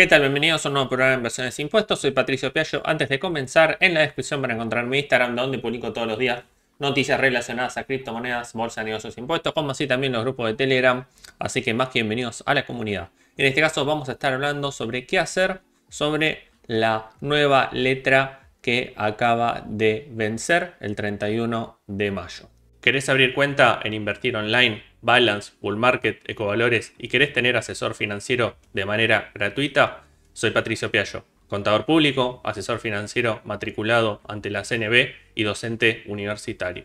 ¿Qué tal? Bienvenidos a un nuevo programa de Inversiones e Impuestos. Soy Patricio Piaggio. Antes de comenzar, en la descripción van a encontrar mi Instagram, donde publico todos los días noticias relacionadas a criptomonedas, bolsa, negocios, e impuestos, como así también los grupos de Telegram. Así que más que bienvenidos a la comunidad. En este caso vamos a estar hablando sobre qué hacer sobre la nueva letra que acaba de vencer el 31 de mayo. ¿Querés abrir cuenta en Invertir Online Balance, Bull Market, Ecovalores y querés tener asesor financiero de manera gratuita, soy Patricio Piallo, contador público, asesor financiero matriculado ante la CNB y docente universitario.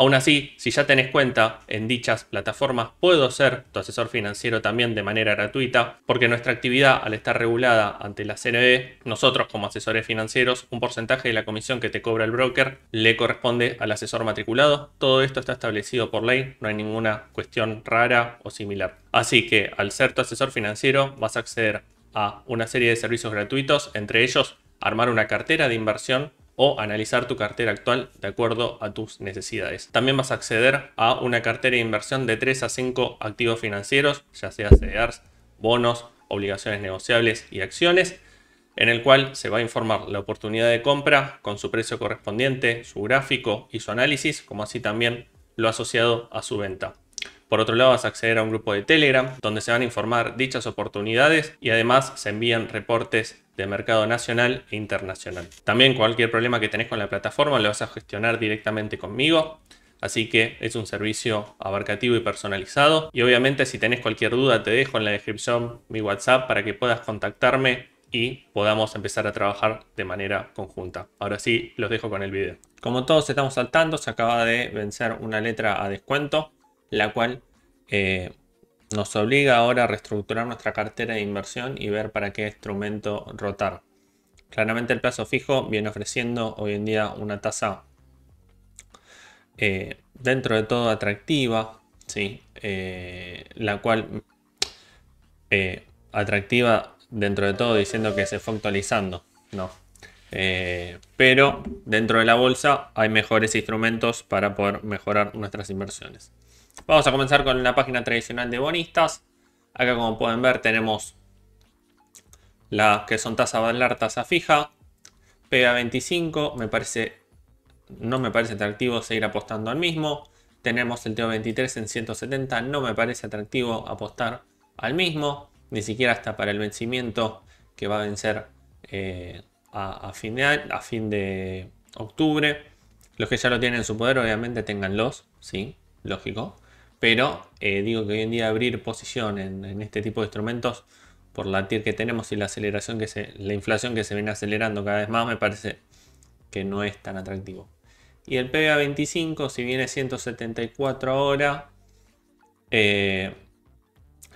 Aún así, si ya tenés cuenta en dichas plataformas, puedo ser tu asesor financiero también de manera gratuita, porque nuestra actividad al estar regulada ante la CNE, nosotros como asesores financieros, un porcentaje de la comisión que te cobra el broker le corresponde al asesor matriculado. Todo esto está establecido por ley, no hay ninguna cuestión rara o similar. Así que al ser tu asesor financiero vas a acceder a una serie de servicios gratuitos, entre ellos armar una cartera de inversión o analizar tu cartera actual de acuerdo a tus necesidades. También vas a acceder a una cartera de inversión de 3 a 5 activos financieros, ya sea CDRs, e bonos, obligaciones negociables y acciones, en el cual se va a informar la oportunidad de compra con su precio correspondiente, su gráfico y su análisis, como así también lo asociado a su venta. Por otro lado, vas a acceder a un grupo de Telegram donde se van a informar dichas oportunidades y además se envían reportes de mercado nacional e internacional. También cualquier problema que tenés con la plataforma lo vas a gestionar directamente conmigo. Así que es un servicio abarcativo y personalizado. Y obviamente si tenés cualquier duda te dejo en la descripción mi WhatsApp para que puedas contactarme y podamos empezar a trabajar de manera conjunta. Ahora sí, los dejo con el video. Como todos estamos saltando, se acaba de vencer una letra a descuento, la cual eh, nos obliga ahora a reestructurar nuestra cartera de inversión y ver para qué instrumento rotar. Claramente el plazo fijo viene ofreciendo hoy en día una tasa eh, dentro de todo atractiva, ¿sí? Eh, la cual eh, atractiva dentro de todo diciendo que se fue actualizando, ¿no? pero dentro de la bolsa hay mejores instrumentos para poder mejorar nuestras inversiones. Vamos a comenzar con la página tradicional de bonistas. Acá como pueden ver tenemos las que son tasa bailar, tasa fija. Pega 25, me parece, no me parece atractivo seguir apostando al mismo. Tenemos el TO23 en 170, no me parece atractivo apostar al mismo. Ni siquiera hasta para el vencimiento que va a vencer eh, a, a, fin de, a fin de octubre. Los que ya lo tienen en su poder, obviamente, tenganlos, ¿sí? lógico. Pero eh, digo que hoy en día abrir posición en, este tipo de instrumentos, por la TIR que tenemos y la aceleración que se, la inflación que se viene acelerando cada vez más, me parece que no es tan atractivo. Y el PBA 25, si viene 174 ahora, eh,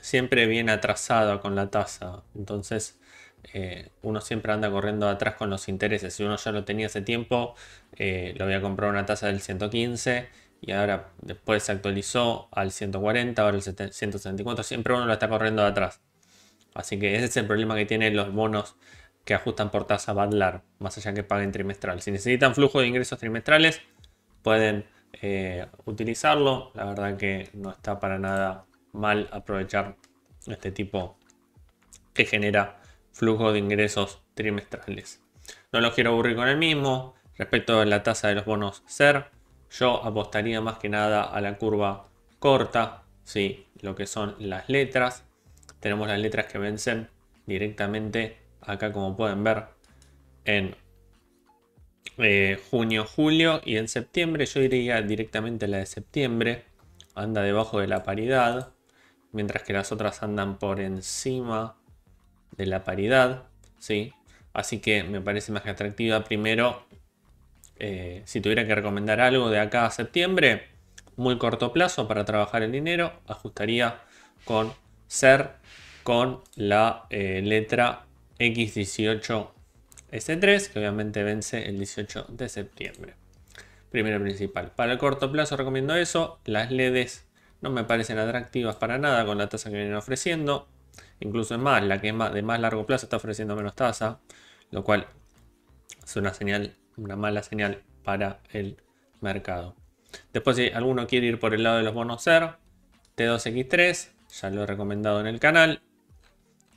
siempre viene atrasado con la tasa. Entonces, eh, uno siempre anda corriendo atrás con los intereses. Si uno ya lo tenía hace tiempo, lo voy a comprar una tasa del 115 y ahora después se actualizó al 140, ahora el 174, siempre uno lo está corriendo de atrás. Así que ese es el problema que tienen los bonos que ajustan por tasa BADLAR, más allá que paguen trimestral. Si necesitan flujo de ingresos trimestrales, pueden eh, utilizarlo. La verdad que no está para nada mal aprovechar este tipo que genera flujo de ingresos trimestrales. No los quiero aburrir con el mismo. Respecto a la tasa de los bonos SER, yo apostaría más que nada a la curva corta, ¿sí? lo que son las letras. Tenemos las letras que vencen directamente acá como pueden ver en eh, junio, julio y en septiembre. Yo iría directamente a la de septiembre. Anda debajo de la paridad. Mientras que las otras andan por encima de la paridad. ¿sí? Así que me parece más que atractiva primero eh, si tuviera que recomendar algo de acá a septiembre, muy corto plazo para trabajar el dinero, ajustaría con ser con la eh, letra X18S3, que obviamente vence el 18 de septiembre. Primero principal. Para el corto plazo recomiendo eso. Las LEDs no me parecen atractivas para nada con la tasa que vienen ofreciendo. Incluso es más, la que de más largo plazo está ofreciendo menos tasa, lo cual es una señal una mala señal para el mercado. Después, si alguno quiere ir por el lado de los bonos SER, T2X3, ya lo he recomendado en el canal.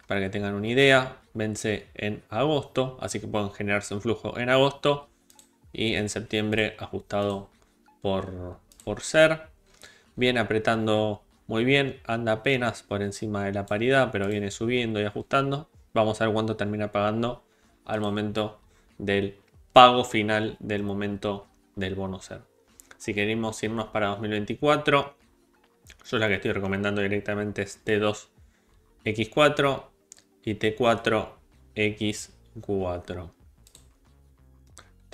Para que tengan una idea, vence en agosto, así que pueden generarse un flujo en agosto y en septiembre ajustado por, por SER. Viene apretando muy bien, anda apenas por encima de la paridad, pero viene subiendo y ajustando. Vamos a ver cuánto termina pagando al momento del pago final del momento del bono ser. Si queremos irnos para 2024, yo la que estoy recomendando directamente es T2X4 y T4X4.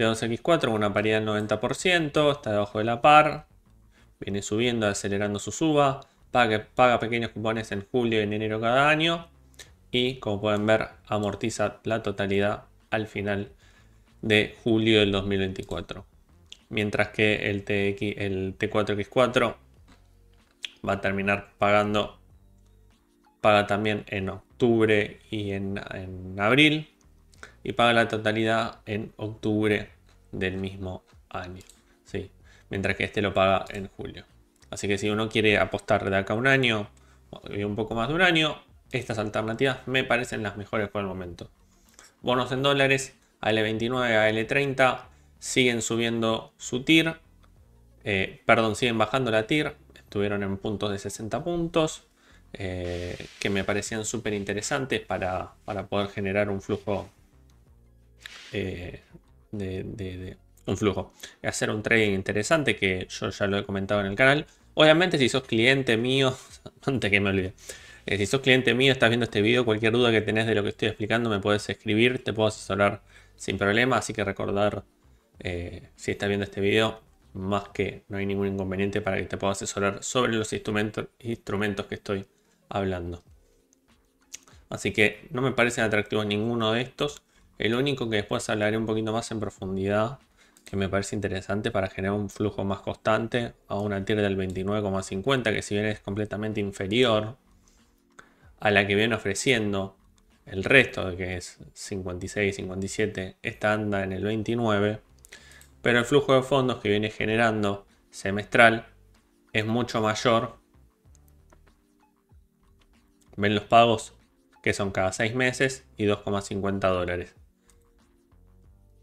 T2X4 una paridad del 90%, está debajo de la par, viene subiendo, acelerando su suba, paga, paga pequeños cupones en julio y en enero cada año y como pueden ver amortiza la totalidad al final de julio del 2024. Mientras que el, TX, el T4X4 va a terminar pagando, paga también en octubre y en, abril y paga la totalidad en octubre del mismo año. Sí, mientras que este lo paga en julio. Así que si uno quiere apostar de acá un año y un poco más de un año, estas alternativas me parecen las mejores por el momento. Bonos en dólares AL29, AL30 siguen subiendo su tir, eh, perdón, siguen bajando la tir, estuvieron en puntos de 60 puntos, eh, que me parecían súper interesantes para, poder generar un flujo eh, de, un flujo, hacer un trading interesante que yo ya lo he comentado en el canal. Obviamente si sos cliente mío, antes que me olvide, si sos cliente mío, estás viendo este video, cualquier duda que tenés de lo que estoy explicando me puedes escribir, te puedo asesorar sin problema, así que recordar eh, si estás viendo este video, más que no hay ningún inconveniente para que te pueda asesorar sobre los instrumentos, que estoy hablando. Así que no me parecen atractivos ninguno de estos. El único que después hablaré un poquito más en profundidad, que me parece interesante para generar un flujo más constante a una tierra del 29,50, que si bien es completamente inferior a la que viene ofreciendo el resto, que es 56 57, esta anda en el 29. Pero el flujo de fondos que viene generando semestral es mucho mayor. Ven los pagos que son cada 6 meses y 2,50 dólares.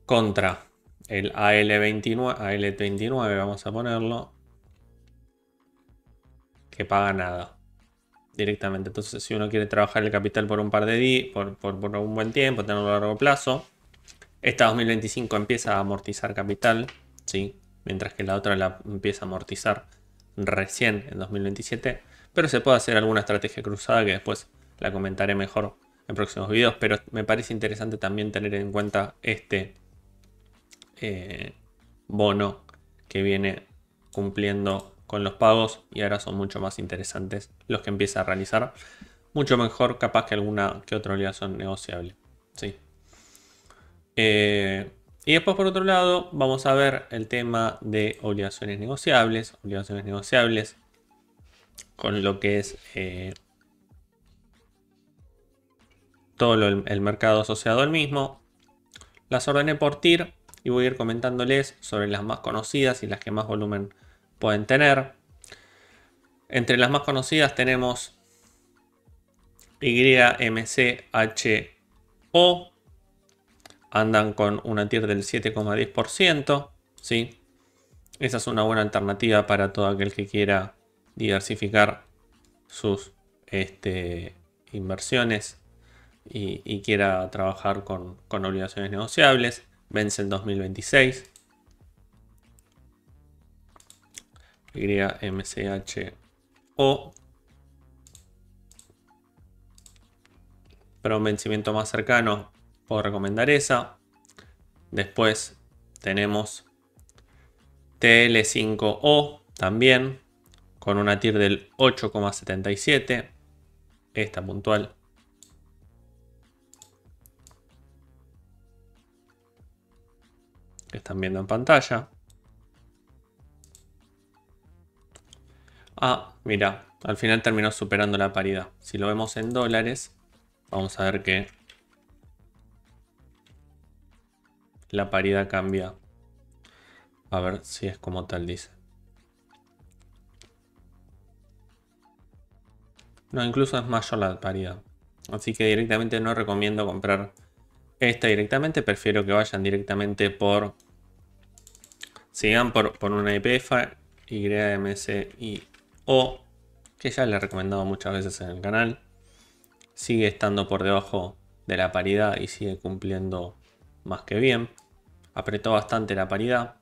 Contra el AL29, AL29 vamos a ponerlo, que paga nada directamente. Entonces, si uno quiere trabajar el capital por un par de días, por, un buen tiempo, tenerlo a largo plazo, esta 2025 empieza a amortizar capital, ¿sí? mientras que la otra la empieza a amortizar recién en 2027. Pero se puede hacer alguna estrategia cruzada que después la comentaré mejor en próximos videos. Pero me parece interesante también tener en cuenta este eh, bono que viene cumpliendo con los pagos y ahora son mucho más interesantes los que empieza a realizar. Mucho mejor capaz que alguna que otra obligación negociable. Sí. Eh, y después por otro lado vamos a ver el tema de obligaciones negociables. Obligaciones negociables con lo que es eh, todo el mercado asociado al mismo. Las ordené por TIR y voy a ir comentándoles sobre las más conocidas y las que más volumen pueden tener. Entre las más conocidas tenemos o Andan con una tierra del 7,10%. ¿sí? Esa es una buena alternativa para todo aquel que quiera diversificar sus este, inversiones y, quiera trabajar con, con obligaciones negociables. Vence en 2026. O. Para un vencimiento más cercano, puedo recomendar esa. Después tenemos TL5O también, con una TIR del 8,77. Esta puntual. Que están viendo en pantalla. Ah, mira, al final terminó superando la paridad. Si lo vemos en dólares, vamos a ver que la paridad cambia. A ver si es como tal dice. No, incluso es mayor la paridad. Así que directamente no recomiendo comprar esta directamente. Prefiero que vayan directamente por... Sigan por, por una IPF, e y o que ya le he recomendado muchas veces en el canal, sigue estando por debajo de la paridad y sigue cumpliendo más que bien. Apretó bastante la paridad,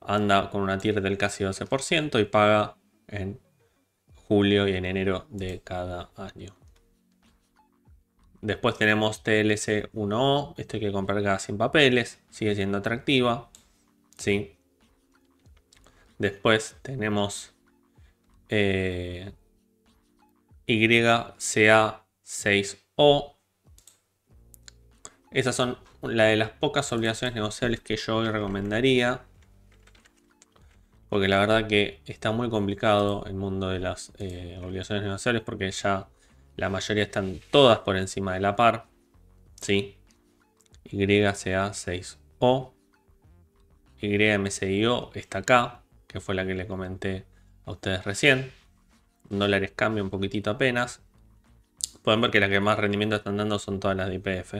anda con una tierra del casi 12% y paga en julio y en enero de cada año. Después tenemos TLC1O, este que comprar cada 100 papeles, sigue siendo atractiva. ¿sí? Después tenemos eh, YCA6O. Esas son la de las pocas obligaciones negociables que yo hoy recomendaría. Porque la verdad que está muy complicado el mundo de las eh, obligaciones negociables porque ya la mayoría están todas por encima de la par. ¿Sí? YCA6O. YMCIO está acá, que fue la que le comenté a ustedes recién. Dólares cambia un poquitito apenas. Pueden ver que las que más rendimiento están dando son todas las de IPF.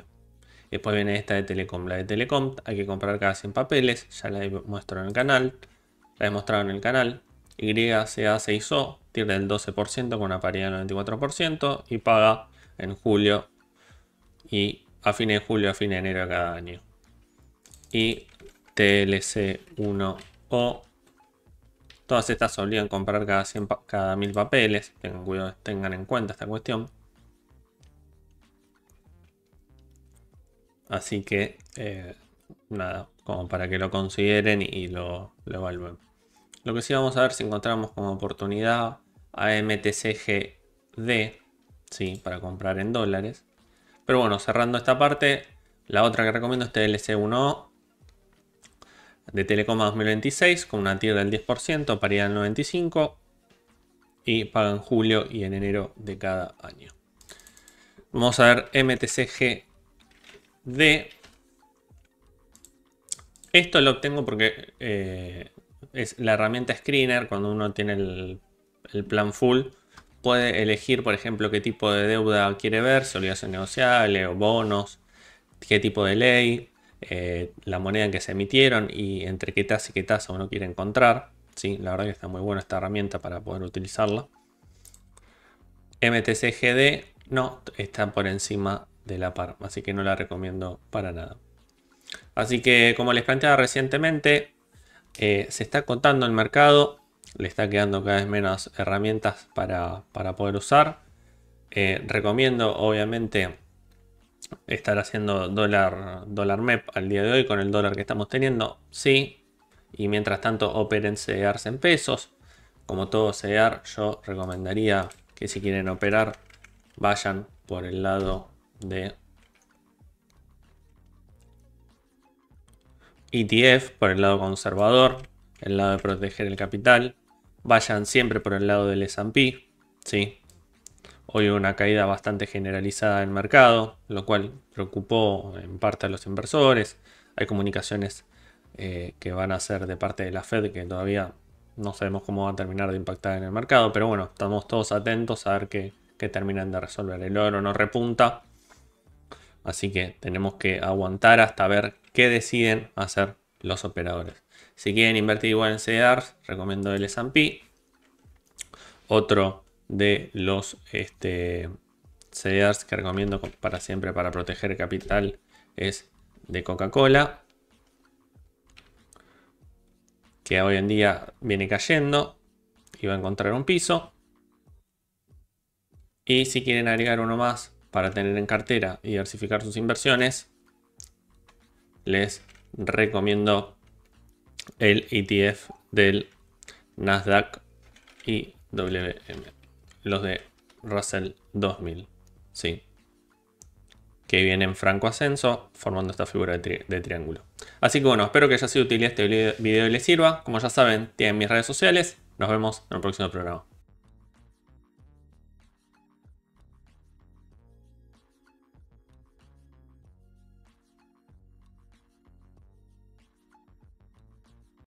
Después viene esta de Telecom. La de Telecom hay que comprar cada 100 papeles. Ya la he mostrado en el canal. La he mostrado en el canal. YCA6O tiene el 12% con una paridad del 94% y paga en julio y a fines de julio a fin de enero de cada año. Y TLC1O Todas estas obligan a comprar cada, mil 1000 papeles. Tengan, cuidado, tengan en cuenta esta cuestión. Así que, eh, nada, como para que lo consideren y lo, lo, evalúen. Lo que sí vamos a ver si encontramos como oportunidad AMTCGD, sí, para comprar en dólares. Pero bueno, cerrando esta parte, la otra que recomiendo es TLC1O, de Telecoma 2026 con una tierra del 10%, paridad del 95% y paga en julio y en enero de cada año. Vamos a ver MTCGD. Esto lo obtengo porque eh, es la herramienta screener cuando uno tiene el, plan full puede elegir, por ejemplo, qué tipo de deuda quiere ver, si negociable o bonos, qué tipo de ley, eh, la moneda en que se emitieron y entre qué tasa y qué tasa uno quiere encontrar. ¿sí? La verdad que está muy buena esta herramienta para poder utilizarla. MTCGD no está por encima de la par, así que no la recomiendo para nada. Así que como les planteaba recientemente, eh, se está contando el mercado, le está quedando cada vez menos herramientas para, poder usar. Eh, recomiendo obviamente estar haciendo dólar, dólar MEP al día de hoy con el dólar que estamos teniendo? Sí. Y mientras tanto operen CDRs e en pesos. Como todo CDR, e yo recomendaría que si quieren operar, vayan por el lado de ETF, por el lado conservador, el lado de proteger el capital. Vayan siempre por el lado del S&P, ¿sí? Hoy una caída bastante generalizada en mercado, lo cual preocupó en parte a los inversores. Hay comunicaciones eh, que van a ser de parte de la Fed que todavía no sabemos cómo va a terminar de impactar en el mercado, pero bueno, estamos todos atentos a ver qué, terminan de resolver. El oro no repunta, así que tenemos que aguantar hasta ver qué deciden hacer los operadores. Si quieren invertir igual en CEDAR, recomiendo el S&P. Otro de los este, CDRs que recomiendo para siempre para proteger capital es de Coca-Cola. Que hoy en día viene cayendo y va a encontrar un piso. Y si quieren agregar uno más para tener en cartera y diversificar sus inversiones, les recomiendo el ETF del Nasdaq y IWM los de Russell 2000, ¿sí? que vienen en franco ascenso formando esta figura de, triángulo. Así que bueno, espero que haya sido útil este video y les sirva. Como ya saben, tienen mis redes sociales. Nos vemos en el próximo programa.